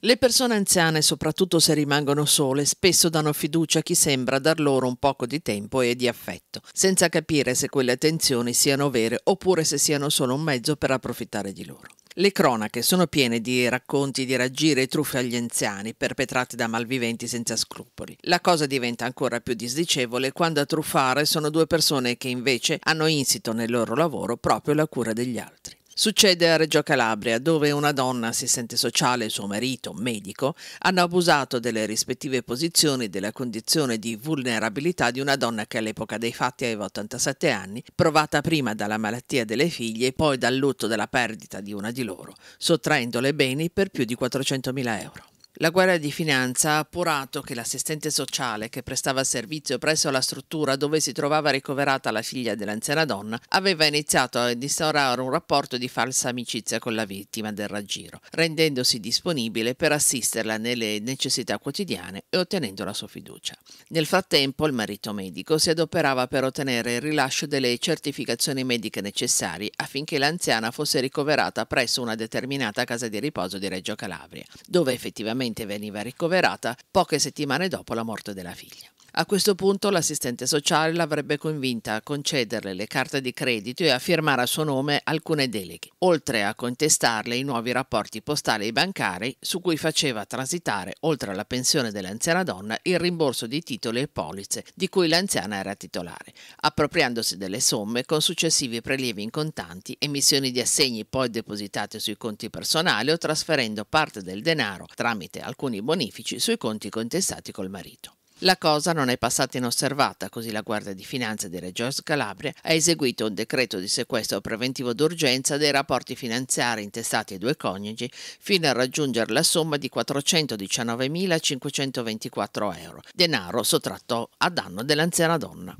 Le persone anziane, soprattutto se rimangono sole, spesso danno fiducia a chi sembra dar loro un poco di tempo e di affetto, senza capire se quelle attenzioni siano vere oppure se siano solo un mezzo per approfittare di loro. Le cronache sono piene di racconti di raggire e truffe agli anziani perpetrati da malviventi senza scrupoli. La cosa diventa ancora più disdicevole quando a truffare sono due persone che invece hanno insito nel loro lavoro proprio la cura degli altri. Succede a Reggio Calabria, dove una donna assistente sociale e suo marito, medico, hanno abusato delle rispettive posizioni della condizione di vulnerabilità di una donna che all'epoca dei fatti aveva 87 anni, provata prima dalla malattia delle figlie e poi dal lutto della perdita di una di loro, sottraendole beni per più di 400.000 euro. La Guardia di Finanza ha appurato che l'assistente sociale che prestava servizio presso la struttura dove si trovava ricoverata la figlia dell'anziana donna aveva iniziato ad instaurare un rapporto di falsa amicizia con la vittima del raggiro, rendendosi disponibile per assisterla nelle necessità quotidiane e ottenendo la sua fiducia. Nel frattempo il marito medico si adoperava per ottenere il rilascio delle certificazioni mediche necessarie affinché l'anziana fosse ricoverata presso una determinata casa di riposo di Reggio Calabria, dove effettivamente Successivamente veniva ricoverata poche settimane dopo la morte della figlia. A questo punto l'assistente sociale l'avrebbe convinta a concederle le carte di credito e a firmare a suo nome alcune deleghe, oltre a contestarle i nuovi rapporti postali e bancari su cui faceva transitare, oltre alla pensione dell'anziana donna, il rimborso di titoli e polizze di cui l'anziana era titolare, appropriandosi delle somme con successivi prelievi in contanti, emissioni di assegni poi depositate sui conti personali o trasferendo parte del denaro tramite alcuni bonifici sui conti contestati col marito. La cosa non è passata inosservata, così la Guardia di Finanza di Reggio Calabria ha eseguito un decreto di sequestro preventivo d'urgenza dei rapporti finanziari intestati ai due coniugi fino a raggiungere la somma di 419.524 euro, denaro sottratto a danno dell'anziana donna.